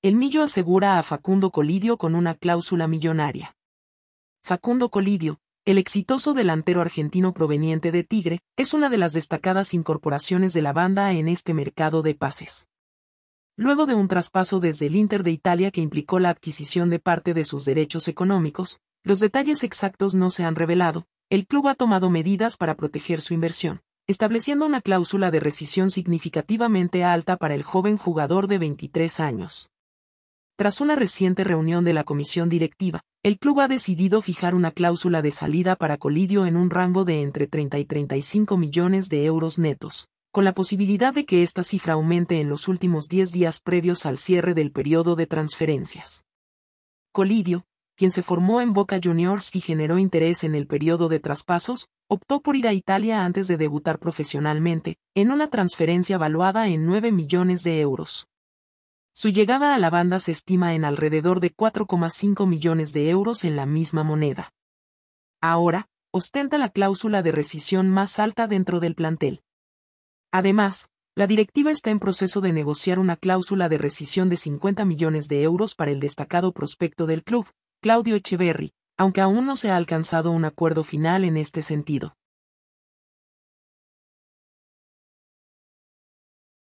El Millo asegura a Facundo Colidio con una cláusula millonaria. Facundo Colidio, el exitoso delantero argentino proveniente de Tigre, es una de las destacadas incorporaciones de la banda en este mercado de pases. Luego de un traspaso desde el Inter de Italia que implicó la adquisición de parte de sus derechos económicos, los detalles exactos no se han revelado, el club ha tomado medidas para proteger su inversión, estableciendo una cláusula de rescisión significativamente alta para el joven jugador de 23 años. Tras una reciente reunión de la comisión directiva, el club ha decidido fijar una cláusula de salida para Colidio en un rango de entre 30 y 35 millones de euros netos, con la posibilidad de que esta cifra aumente en los últimos 10 días previos al cierre del periodo de transferencias. Colidio, quien se formó en Boca Juniors y generó interés en el periodo de traspasos, optó por ir a Italia antes de debutar profesionalmente, en una transferencia valuada en 9 millones de euros. Su llegada a la banda se estima en alrededor de 4,5 millones de euros en la misma moneda. Ahora, ostenta la cláusula de rescisión más alta dentro del plantel. Además, la directiva está en proceso de negociar una cláusula de rescisión de 50 millones de euros para el destacado prospecto del club, Claudio Echeverri, aunque aún no se ha alcanzado un acuerdo final en este sentido.